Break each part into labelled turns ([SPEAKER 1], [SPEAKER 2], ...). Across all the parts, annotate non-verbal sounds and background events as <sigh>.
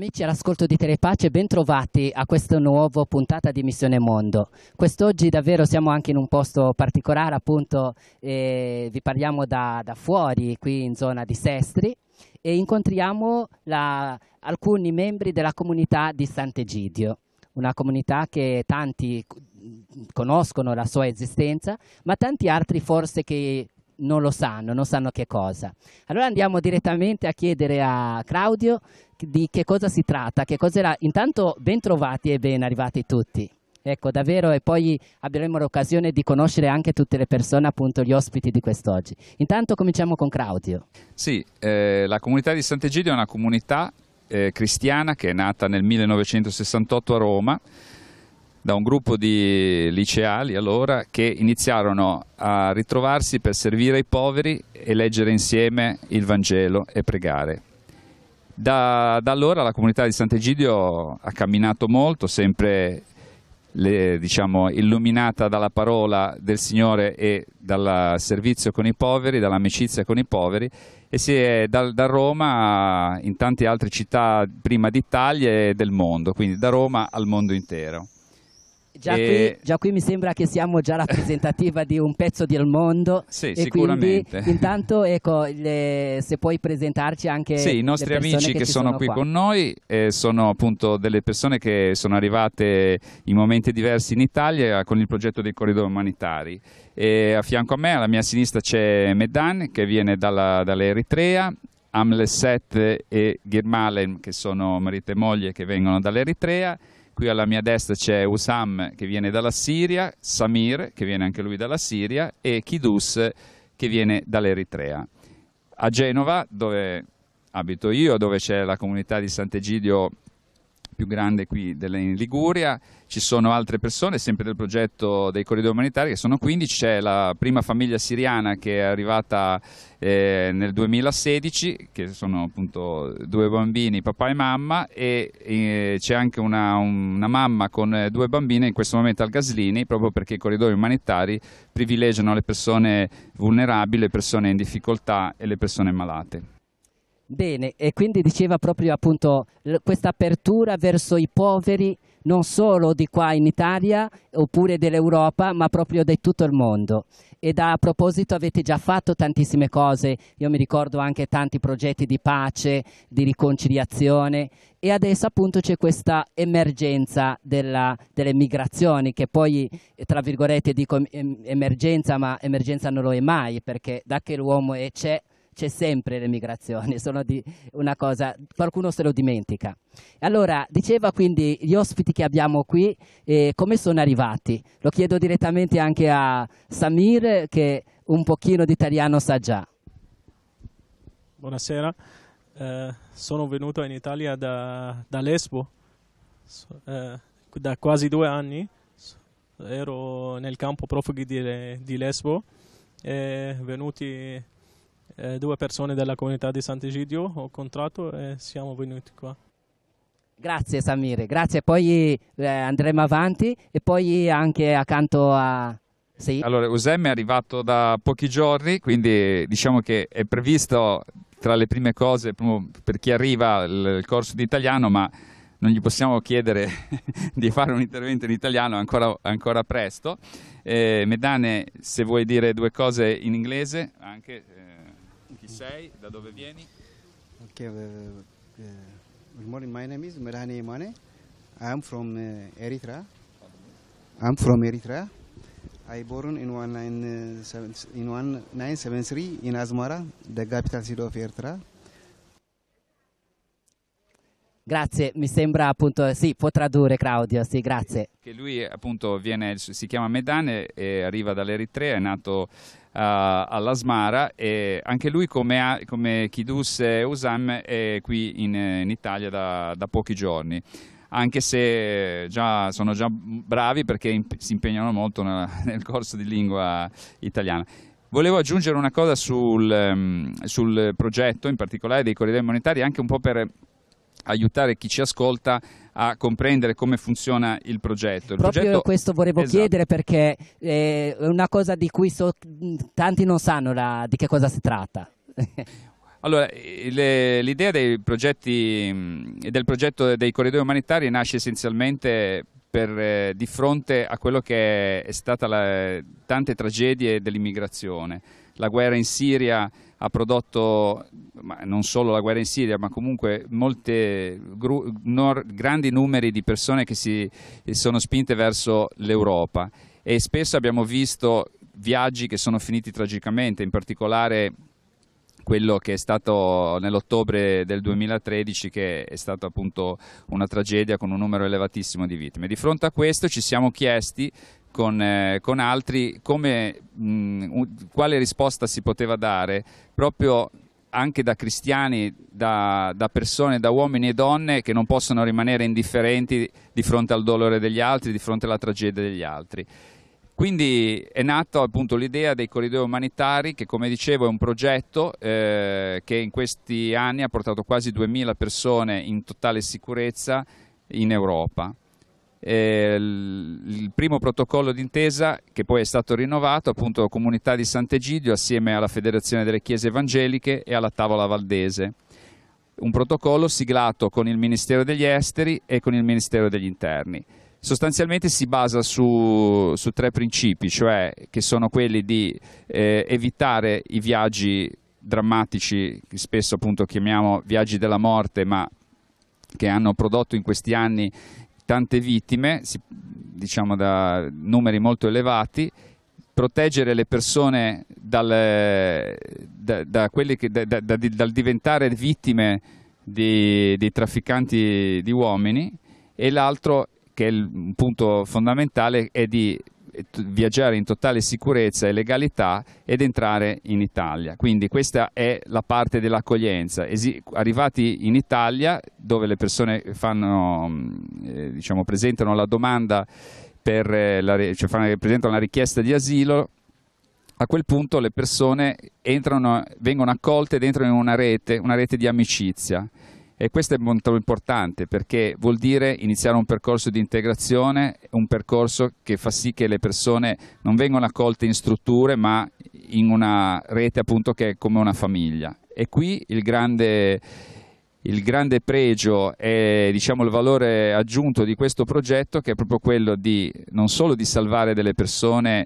[SPEAKER 1] Amici all'ascolto di Telepace, bentrovati a questa nuova puntata di Missione Mondo. Quest'oggi davvero siamo anche in un posto particolare, appunto eh, vi parliamo da, da, fuori, qui in zona di Sestri, e incontriamo la, alcuni membri della comunità di Sant'Egidio, una comunità che tanti mm, conoscono la sua esistenza, ma tanti altri forse che non lo sanno, non sanno che cosa. Allora andiamo direttamente a chiedere a Claudio di che cosa si tratta, che cosa Intanto ben trovati e ben arrivati tutti. Ecco, davvero, e poi avremo l'occasione di conoscere anche tutte le persone, appunto gli ospiti di quest'oggi. Intanto cominciamo con Claudio.
[SPEAKER 2] Sì, eh, la comunità di Sant'Egidio è una comunità eh, cristiana che è nata nel 1968 a Roma da un gruppo di liceali allora che iniziarono a ritrovarsi per servire i poveri e leggere insieme il Vangelo e pregare. Da, da allora la comunità di Sant'Egidio ha camminato molto, sempre le, diciamo, illuminata dalla parola del Signore e dal servizio con i poveri, dall'amicizia con i poveri e si è da, da Roma in tante altre città prima d'Italia e del mondo, quindi da Roma al mondo intero. Già, e... qui,
[SPEAKER 1] già, qui, mi sembra che siamo già rappresentativa di un pezzo del mondo. <laughs> Sì, sicuramente. Quindi, intanto, ecco, le, se puoi presentarci anche. Sì, i nostri amici che, che sono, sono, qui qua. con
[SPEAKER 2] noi eh, sono appunto delle persone che sono arrivate in momenti diversi in Italia eh, con il progetto dei corridoi umanitari. E a fianco a me, alla mia sinistra, c'è Medan che viene dalla, dall'Eritrea. Amleset e Girmalem, che sono marito e moglie che vengono dall'Eritrea, Qui alla mia destra c'è Usam che viene dalla Siria, Samir che viene anche lui dalla Siria e Kidus che viene dall'Eritrea. A Genova, dove abito io, dove c'è la comunità di Sant'Egidio più grande qui in Liguria, ci sono altre persone, sempre del progetto dei corridoi umanitari, che sono 15, c'è la prima famiglia siriana che è arrivata eh, nel 2016, che sono appunto due bambini, papà e mamma, e eh, c'è anche una, una, mamma con eh, due bambine in questo momento al Gaslini, proprio perché i corridoi umanitari privilegiano le persone vulnerabili, le persone in difficoltà e le persone malate.
[SPEAKER 1] Bene, e quindi diceva proprio appunto questa apertura verso i poveri non solo di qua in Italia oppure dell'Europa, ma proprio di tutto il mondo. Ed a proposito avete già fatto tantissime cose, io mi ricordo anche tanti progetti di pace, di riconciliazione e adesso appunto c'è questa emergenza della, delle migrazioni che poi eh, tra virgolette dico emergenza ma emergenza non lo è mai perché da che l'uomo è c'è c'è sempre l'emigrazione, <laughs> sono di una cosa, qualcuno se lo dimentica. Allora, diceva quindi gli ospiti che abbiamo qui, eh, come sono arrivati? Lo chiedo direttamente anche a Samir che un pochino di italiano sa già.
[SPEAKER 3] Buonasera, eh, sono venuto in Italia da, da Lesbo so, eh, da quasi due anni, ero nel campo profughi di, di Lesbo e venuti eh, due persone della comunità di Sant'Egidio ho contratto e siamo venuti qua. Grazie Samir, grazie.
[SPEAKER 1] Poi eh, andremo avanti e poi anche accanto a... Sì.
[SPEAKER 2] Allora, Usem è arrivato da pochi giorni, quindi diciamo che è previsto tra le prime cose per chi arriva il corso di italiano, ma non gli possiamo chiedere <laughs> di fare un intervento in italiano ancora, ancora presto. Eh, Medane, se vuoi dire due cose in inglese, anche... Eh... Chi sei? Da dove vieni?
[SPEAKER 1] Okay, uh, uh, good morning. My name is Merhane Imane. I'm from uh, Eritrea. I'm from Eritrea. I born in 1973 uh, in, 1973 in Asmara, the capital city of Eritrea. Grazie, mi sembra appunto, eh, sì, può tradurre Claudio, sì, grazie.
[SPEAKER 2] Che lui appunto viene, si chiama Medane e arriva dall'Eritrea, è nato eh, all'Asmara e anche lui come, come Kidus Usam è qui in, in Italia da, da, pochi giorni anche se già, sono già bravi perché imp si impegnano molto nel, <laughs> nel corso di lingua italiana. Volevo aggiungere una cosa sul, ehm, sul progetto, in particolare dei corridoi monetari, anche un po' per aiutare chi ci ascolta a comprendere come funziona il progetto. Il Proprio progetto... questo volevo esatto.
[SPEAKER 1] chiedere perché eh, è una cosa di cui so... tanti non sanno la... di che cosa si tratta. <laughs>
[SPEAKER 2] Allora, eh, le, l'idea dei progetti mm, del progetto dei corridoi umanitari nasce essenzialmente per, eh, di fronte a quello che è stata la, tante tragedie dell'immigrazione, la guerra in Siria, ha prodotto non solo la guerra in Siria, ma comunque molti grandi numeri di persone che si sono spinte verso l'Europa e spesso abbiamo visto viaggi che sono finiti tragicamente, in particolare quello che è stato nell'ottobre del 2013 che è stata appunto una tragedia con un numero elevatissimo di vittime. Di fronte a questo ci siamo chiesti con, eh, con altri, come, mh, mm, quale risposta si poteva dare proprio anche da cristiani, da, da, persone, da uomini e donne che non possono rimanere indifferenti di fronte al dolore degli altri, di fronte alla tragedia degli altri. Quindi è nata appunto l'idea dei corridoi umanitari che come dicevo è un progetto eh, che in questi anni ha portato quasi 2000 persone in totale sicurezza in Europa eh, il primo protocollo d'intesa che poi è stato rinnovato appunto Comunità di Sant'Egidio assieme alla Federazione delle Chiese Evangeliche e alla Tavola Valdese un protocollo siglato con il Ministero degli Esteri e con il Ministero degli Interni sostanzialmente si basa su, su tre principi cioè che sono quelli di eh, evitare i viaggi drammatici che spesso appunto chiamiamo viaggi della morte ma che hanno prodotto in questi anni tante vittime, diciamo da numeri molto elevati, proteggere le persone dal, da, da che, da, dal diventare vittime di, di, trafficanti di uomini e l'altro, che è il punto fondamentale, è di viaggiare in totale sicurezza e legalità ed entrare in Italia. Quindi questa è la parte dell'accoglienza. arrivati in Italia, dove le persone fanno, mm, eh, diciamo, presentano la domanda per eh, la, cioè fanno, presentano la richiesta di asilo, a quel punto le persone entrano, vengono accolte entrano in una rete, una rete di amicizia e questo è molto importante perché vuol dire iniziare un percorso di integrazione, un percorso che fa sì che le persone non vengano accolte in strutture ma in una rete appunto che è come una famiglia. E qui il grande, il grande pregio e diciamo, il valore aggiunto di questo progetto che è proprio quello di non solo di salvare delle persone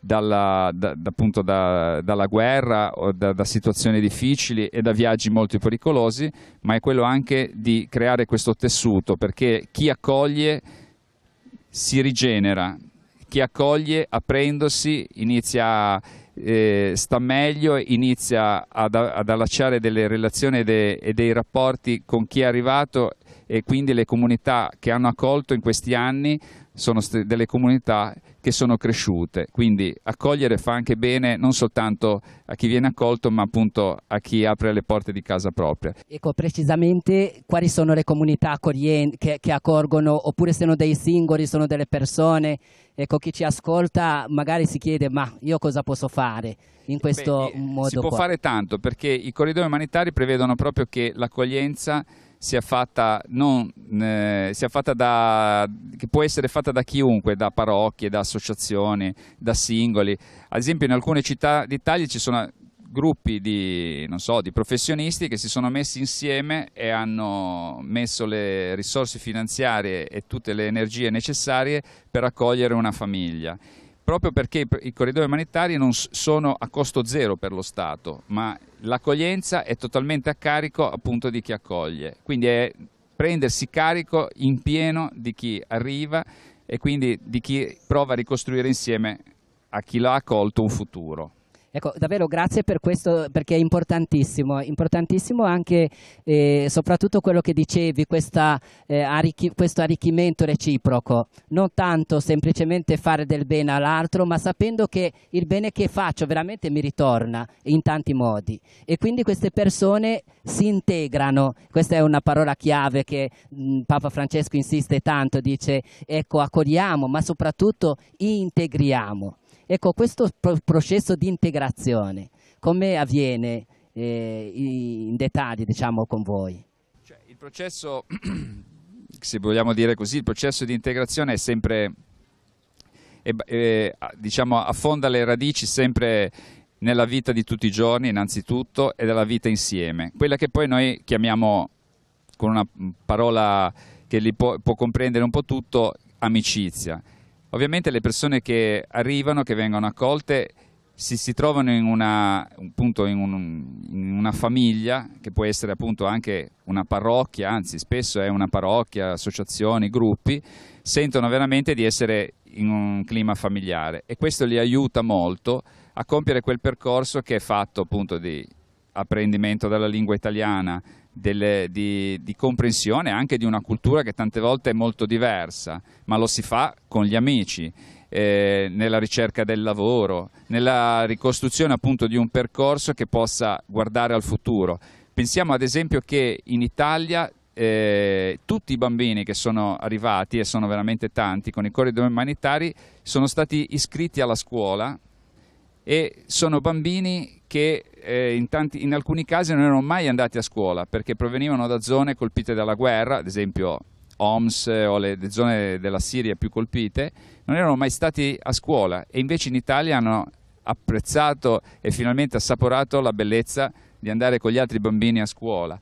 [SPEAKER 2] dalla, da, appunto da, dalla guerra o da, da, situazioni difficili e da viaggi molto pericolosi, ma è quello anche di creare questo tessuto, perché chi accoglie si rigenera, chi accoglie aprendosi inizia eh, sta meglio, inizia ad, ad allacciare delle relazioni de, e dei rapporti con chi è arrivato e quindi le comunità che hanno accolto in questi anni sono delle comunità che sono cresciute, quindi accogliere fa anche bene non soltanto a chi viene accolto ma appunto a chi apre le porte di casa propria.
[SPEAKER 1] Ecco precisamente quali sono le comunità che, che accorgono oppure sono dei singoli, sono delle persone, ecco chi ci ascolta magari si chiede ma io cosa posso fare? in questo Beh, modo. Si può qua. fare
[SPEAKER 2] tanto perché i corridoi umanitari prevedono proprio che l'accoglienza sia fatta, non, eh, sia fatta da, che può essere fatta da chiunque, da parrocchie, da associazioni, da singoli. Ad esempio in alcune città d'Italia ci sono gruppi di, so, di, professionisti che si sono messi insieme e hanno messo le risorse finanziarie e tutte le energie necessarie per accogliere una famiglia proprio perché i corridoi umanitari non sono a costo zero per lo Stato, ma l'accoglienza è totalmente a carico appunto di chi accoglie, quindi è prendersi carico in pieno di chi arriva e quindi di chi prova a ricostruire insieme a chi l'ha accolto un futuro.
[SPEAKER 1] Ecco, davvero grazie per questo perché è importantissimo, importantissimo anche e eh, soprattutto quello che dicevi, questa, eh, arricchi, questo arricchimento reciproco, non tanto semplicemente fare del bene all'altro, ma sapendo che il bene che faccio veramente mi ritorna in tanti modi e quindi queste persone si integrano, questa è una parola chiave che mh, mm, Papa Francesco insiste tanto, dice ecco accogliamo ma soprattutto integriamo. Ecco, questo pro processo di integrazione, come avviene eh, in dettaglio diciamo, con voi?
[SPEAKER 2] Cioè, il processo, <clears throat> se vogliamo dire così, il processo di integrazione è sempre, è, è, diciamo, affonda le radici sempre nella vita di tutti i giorni innanzitutto e della vita insieme, quella che poi noi chiamiamo con una parola che li può, può comprendere un po' tutto, amicizia. Ovviamente le persone che arrivano, che vengono accolte, si, si trovano in una, appunto, in, un, in una, famiglia che può essere appunto anche una parrocchia, anzi spesso è una parrocchia, associazioni, gruppi, sentono veramente di essere in un clima familiare e questo li aiuta molto a compiere quel percorso che è fatto appunto di apprendimento della lingua italiana, delle, di, di, comprensione anche di una cultura che tante volte è molto diversa, ma lo si fa con gli amici, eh, nella ricerca del lavoro, nella ricostruzione appunto di un percorso che possa guardare al futuro. Pensiamo ad esempio che in Italia eh, tutti i bambini che sono arrivati, e sono veramente tanti, con i corridoi umanitari, sono stati iscritti alla scuola e sono bambini che eh, in, tanti, in, alcuni casi non erano mai andati a scuola perché provenivano da zone colpite dalla guerra, ad esempio Homs eh, o le, le zone della Siria più colpite, non erano mai stati a scuola e invece in Italia hanno apprezzato e finalmente assaporato la bellezza di andare con gli altri bambini a scuola.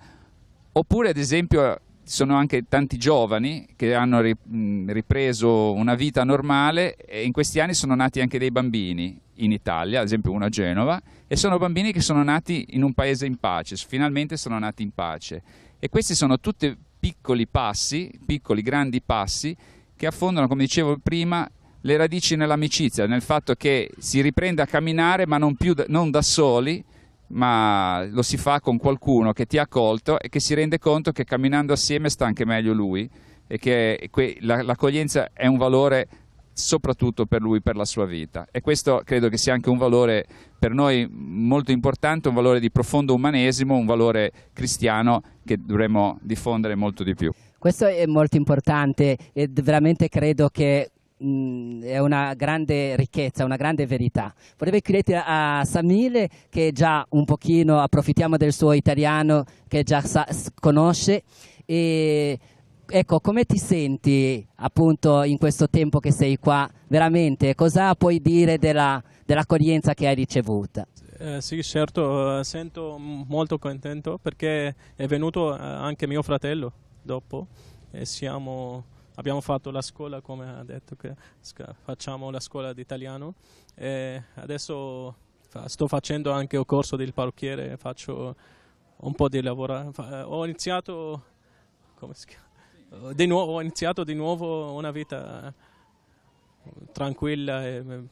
[SPEAKER 2] Oppure ad esempio sono anche tanti giovani che hanno ripreso una vita normale e in questi anni sono nati anche dei bambini in Italia, ad esempio una a Genova, e sono bambini che sono nati in un paese in pace, finalmente sono nati in pace. E questi sono tutti piccoli passi, piccoli grandi passi, che affondano, come dicevo prima, le radici nell'amicizia, nel fatto che si riprende a camminare ma non più da, non da soli, ma lo si fa con qualcuno che ti ha accolto e che si rende conto che camminando assieme sta anche meglio lui e che l'accoglienza è un valore soprattutto per lui, per la sua vita. E questo credo che sia anche un valore per noi molto importante, un valore di profondo umanesimo, un valore cristiano che dovremmo diffondere molto di più.
[SPEAKER 1] Questo è molto importante e veramente credo che mh, è una grande ricchezza, una grande verità. Vorrei chiedere a Samile che già un pochino approfittiamo del suo italiano che già sa, conosce e ecco, come ti senti appunto in questo tempo che sei qua? Veramente, cosa puoi dire della, dell'accoglienza che hai ricevuto?
[SPEAKER 3] Eh, sì, certo, eh, sento molto contento perché è venuto eh, anche mio fratello dopo e siamo, abbiamo fatto la scuola, come ha detto, facciamo la scuola di italiano e adesso sto facendo anche il corso del parrucchiere, faccio un po' di lavoro. Eh, ho iniziato, come si chiama? Eh, nuovo, ho iniziato di nuovo una vita eh, tranquilla e eh,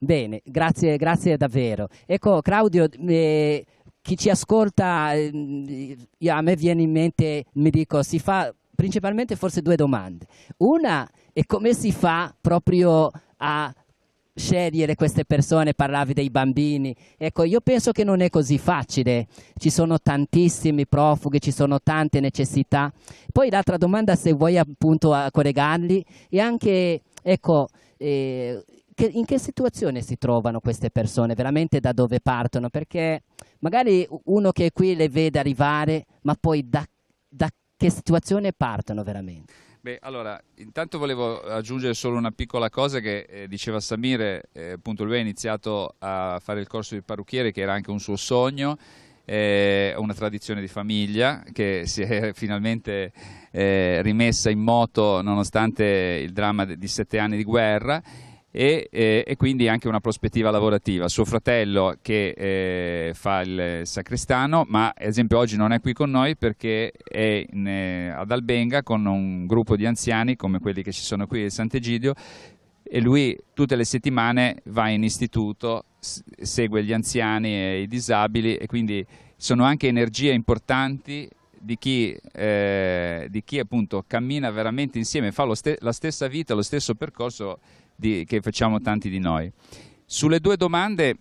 [SPEAKER 1] Bene, grazie, grazie, davvero. Ecco Claudio, eh, chi ci ascolta, eh, a me viene in mente, mi dico, si fa principalmente forse due domande. Una è come si fa proprio a scegliere queste persone, parlavi dei bambini. Ecco, io penso che non è così facile, ci sono tantissimi profughi, ci sono tante necessità. Poi l'altra domanda, se vuoi appunto collegarli, è anche, ecco, eh, che, in che situazione si trovano queste persone, veramente da dove partono? Perché magari uno che è qui le vede arrivare, ma poi da, da che situazione partono veramente?
[SPEAKER 3] Beh,
[SPEAKER 2] allora, intanto volevo aggiungere solo una piccola cosa che eh, diceva Samire, eh, appunto lui ha iniziato a fare il corso di parrucchiere che era anche un suo sogno, eh, una tradizione di famiglia che si è <laughs> finalmente eh, rimessa in moto nonostante il dramma di sette anni di guerra e, eh, e, quindi anche una prospettiva lavorativa. Suo fratello che eh, fa il sacrestano, ma ad esempio oggi non è qui con noi perché è in, eh, ad Albenga con un gruppo di anziani come quelli che ci sono qui a Sant'Egidio e lui tutte le settimane va in istituto, segue gli anziani e i disabili e quindi sono anche energie importanti di chi, eh, di chi appunto cammina veramente insieme, fa ste la stessa vita, lo stesso percorso di, che facciamo tanti di noi. Sulle due domande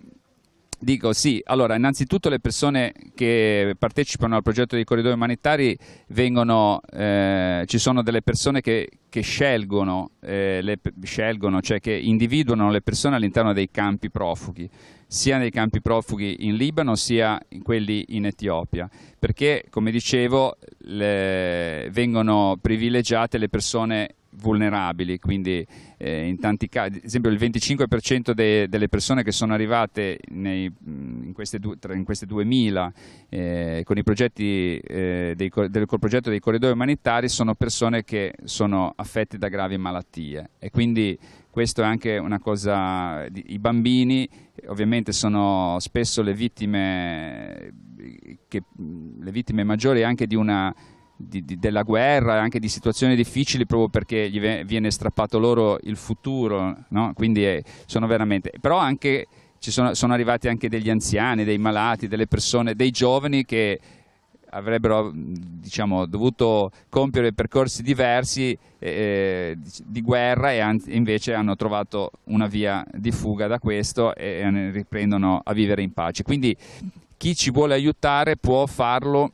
[SPEAKER 2] Dico sì, allora innanzitutto le persone che partecipano al progetto dei corridoi umanitari vengono, eh, ci sono delle persone che, che scelgono, eh, le, scelgono, cioè che individuano le persone all'interno dei campi profughi, sia nei campi profughi in Libano sia in quelli in Etiopia, perché come dicevo le, vengono privilegiate le persone vulnerabili, quindi eh, in tanti casi, ad esempio il 25% de, delle persone che sono arrivate nei, in, queste du, in, queste 2000 eh, con i progetti eh, dei, del col progetto dei corridoi umanitari sono persone che sono affette da gravi malattie e quindi questo è anche una cosa, i bambini ovviamente sono spesso le vittime, eh, che, le vittime maggiori anche di una di, di, della guerra e anche di situazioni difficili proprio perché gli viene strappato loro il futuro, no? quindi è, eh, sono veramente... però anche ci sono, sono, arrivati anche degli anziani, dei malati, delle persone, dei giovani che avrebbero diciamo, dovuto compiere percorsi diversi eh, eh di guerra e an- invece hanno trovato una via di fuga da questo e, e riprendono a vivere in pace. Quindi chi ci vuole aiutare può farlo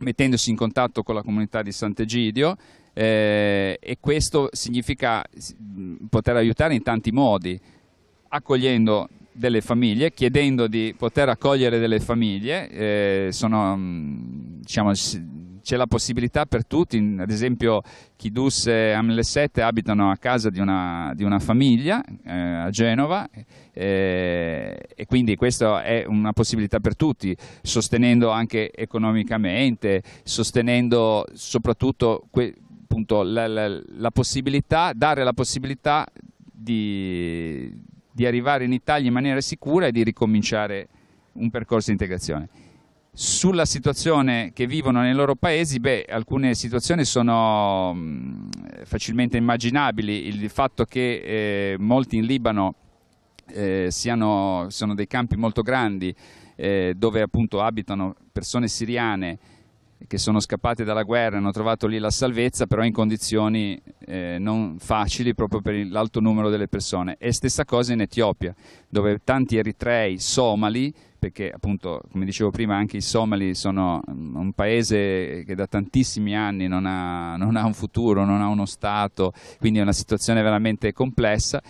[SPEAKER 2] mettendosi in contatto con la comunità di Sant'Egidio eh, e questo significa poter aiutare in tanti modi, accogliendo delle famiglie, chiedendo di poter accogliere delle famiglie, eh, sono, diciamo, c'è la possibilità per tutti, ad esempio chi Dus e 7 abitano a casa di una, di una famiglia eh, a Genova eh, e quindi questa è una possibilità per tutti, sostenendo anche economicamente, sostenendo soprattutto que, appunto, la, la, la possibilità, dare la possibilità di, di arrivare in Italia in maniera sicura e di ricominciare un percorso di integrazione sulla situazione che vivono nei loro paesi, beh, alcune situazioni sono mm, facilmente immaginabili. Il fatto che eh, molti in Libano eh, siano, sono dei campi molto grandi eh, dove appunto abitano persone siriane che sono scappati dalla guerra, hanno trovato lì la salvezza, però in condizioni eh, non facili proprio per l'alto numero delle persone. E stessa cosa in Etiopia, dove tanti eritrei, somali, perché appunto, come dicevo prima, anche i somali sono un paese che da tantissimi anni non ha, non ha un futuro, non ha uno Stato, quindi è una situazione veramente complessa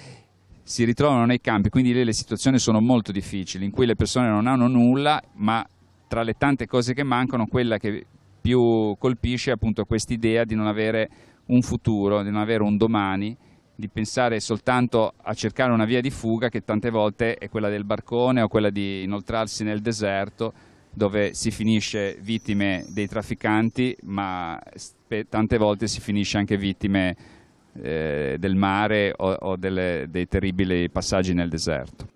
[SPEAKER 2] si ritrovano nei campi, quindi lì le situazioni sono molto difficili, in cui le persone non hanno nulla, ma tra le tante cose che mancano, quella che più colpisce appunto questa idea di non avere un futuro, di non avere un domani, di pensare soltanto a cercare una via di fuga che tante volte è quella del barcone o quella di inoltrarsi nel deserto dove si finisce vittime dei trafficanti ma tante volte si finisce anche vittime eh, del mare o, o delle, dei terribili passaggi nel deserto.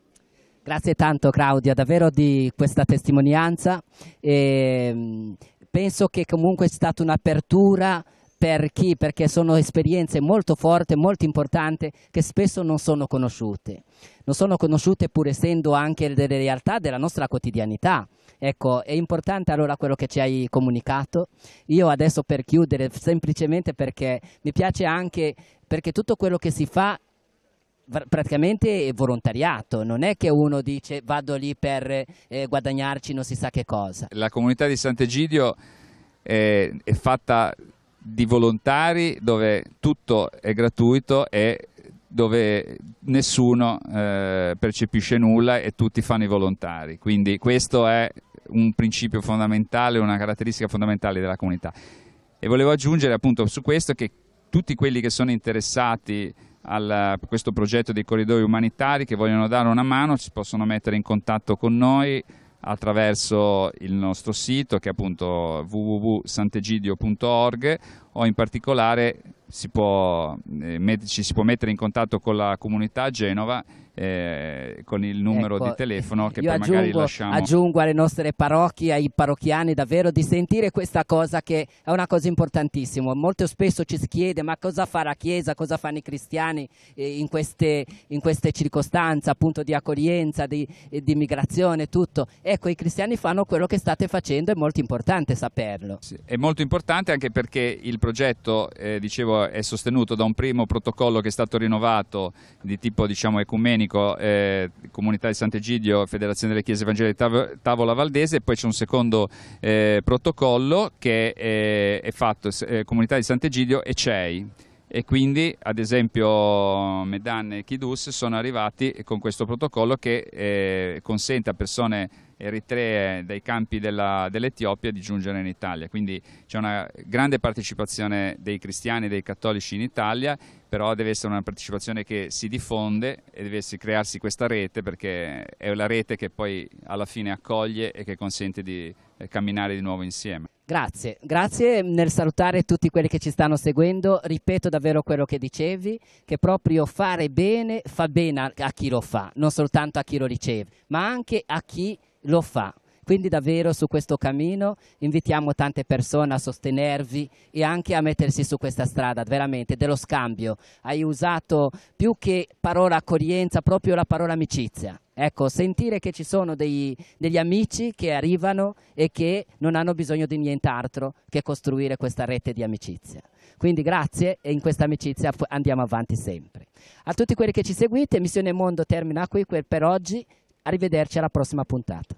[SPEAKER 1] Grazie tanto Claudia, davvero di questa testimonianza. E ehm, penso che comunque sia stata un'apertura per chi? Perché sono esperienze molto forti, molto importanti, che spesso non sono conosciute. Non sono conosciute pur essendo anche delle realtà della nostra quotidianità. Ecco, è importante allora quello che ci hai comunicato. Io adesso per chiudere, semplicemente perché mi piace anche, perché tutto quello che si fa praticamente volontariato, non è che uno dice vado lì per eh, guadagnarci non si sa che cosa.
[SPEAKER 2] La comunità di Sant'Egidio è, è fatta di volontari dove tutto è gratuito e dove nessuno eh, percepisce nulla e tutti fanno i volontari. Quindi questo è un principio fondamentale, una caratteristica fondamentale della comunità. E volevo aggiungere appunto su questo che tutti quelli che sono interessati a questo progetto dei corridoi umanitari che vogliono dare una mano, si possono mettere in contatto con noi attraverso il nostro sito che è appunto www.santegidio.org o in particolare si eh, ci si può mettere in contatto con la comunità a Genova eh, con il numero ecco, di telefono che poi aggiungo, magari lasciamo. Aggiungo
[SPEAKER 1] alle nostre parrocchie, ai parrocchiani davvero di sentire questa cosa che è una cosa importantissima. Molto spesso ci si chiede ma cosa fa la Chiesa, cosa fanno i cristiani eh, in, queste, in, queste, circostanze appunto di accoglienza, di, eh, di, migrazione, tutto. Ecco, i cristiani fanno quello che state facendo, è molto importante saperlo. Sì,
[SPEAKER 2] è molto importante anche perché il progetto, eh, dicevo, è sostenuto da un primo protocollo che è stato rinnovato di tipo diciamo ecumenico Domenico, eh, Comunità di Sant'Egidio, Federazione delle Chiese Evangeliche Tav- Tavola Valdese, poi c'è un secondo eh, protocollo che è, eh, è fatto eh, Comunità di Sant'Egidio e CEI e quindi ad esempio Medan e Kidus sono arrivati con questo protocollo che eh, consente a persone eritree eh, dai campi dell'Etiopia di giungere in Italia. Quindi c'è una grande partecipazione dei cristiani e dei cattolici in Italia, però deve essere una partecipazione che si diffonde e deve crearsi questa rete perché è la rete che poi alla fine accoglie e che consente di eh, camminare di nuovo insieme.
[SPEAKER 1] Grazie, grazie nel salutare tutti quelli che ci stanno seguendo, ripeto davvero quello che dicevi, che proprio fare bene fa bene a, a chi lo fa, non soltanto a chi lo riceve, ma anche a chi lo fa. Quindi davvero su questo cammino invitiamo tante persone a sostenervi e anche a mettersi su questa strada veramente dello scambio. Hai usato più che parola accoglienza proprio la parola amicizia. Ecco, sentire che ci sono dei, degli amici che arrivano e che non hanno bisogno di nient'altro che costruire questa rete di amicizia. Quindi grazie e in questa amicizia andiamo avanti sempre. A tutti quelli che ci seguite, Missione Mondo termina qui per oggi. Arrivederci alla prossima puntata.